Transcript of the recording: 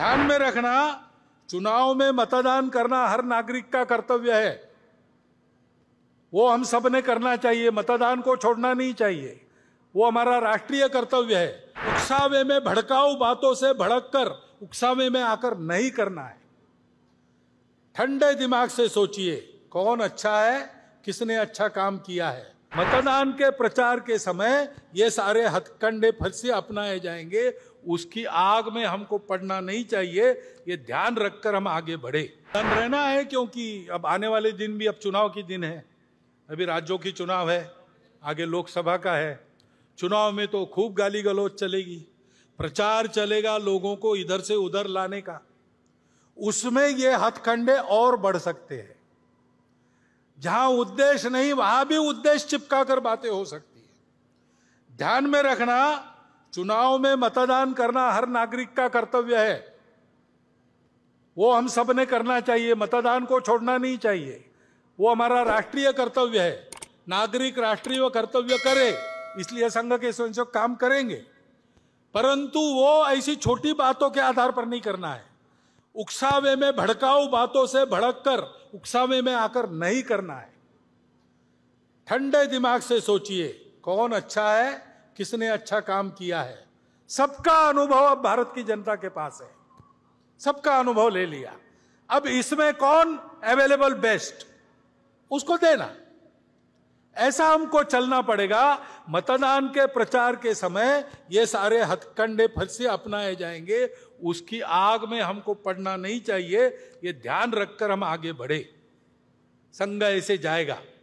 ध्यान में रखना चुनाव में मतदान करना हर नागरिक का कर्तव्य है वो हम सब ने करना चाहिए मतदान को छोड़ना नहीं चाहिए वो हमारा राष्ट्रीय कर्तव्य है उकसावे में भड़काऊ बातों से भड़क कर उकसावे में आकर नहीं करना है ठंडे दिमाग से सोचिए कौन अच्छा है किसने अच्छा काम किया है मतदान के प्रचार के समय ये सारे हथकंडे से अपनाए जाएंगे उसकी आग में हमको पड़ना नहीं चाहिए ये ध्यान रखकर हम आगे बढ़े धन रहना है क्योंकि अब आने वाले दिन भी अब चुनाव के दिन है अभी राज्यों की चुनाव है आगे लोकसभा का है चुनाव में तो खूब गाली गलौज चलेगी प्रचार चलेगा लोगों को इधर से उधर लाने का उसमें ये हथकंडे और बढ़ सकते हैं जहां उद्देश्य नहीं वहां भी उद्देश्य चिपका कर बातें हो सकती है ध्यान में रखना चुनाव में मतदान करना हर नागरिक का कर्तव्य है वो हम सब ने करना चाहिए मतदान को छोड़ना नहीं चाहिए वो हमारा राष्ट्रीय कर्तव्य है नागरिक राष्ट्रीय कर्तव्य करे इसलिए संघ के स्वयं काम करेंगे परंतु वो ऐसी छोटी बातों के आधार पर नहीं करना है उकसावे में भड़काऊ बातों से भड़क कर उकसावे में आकर नहीं करना है ठंडे दिमाग से सोचिए कौन अच्छा है किसने अच्छा काम किया है सबका अनुभव अब भारत की जनता के पास है सबका अनुभव ले लिया अब इसमें कौन अवेलेबल बेस्ट उसको देना ऐसा हमको चलना पड़ेगा मतदान के प्रचार के समय ये सारे हथकंडे से अपनाए जाएंगे उसकी आग में हमको पड़ना नहीं चाहिए ये ध्यान रखकर हम आगे बढ़े संग ऐसे जाएगा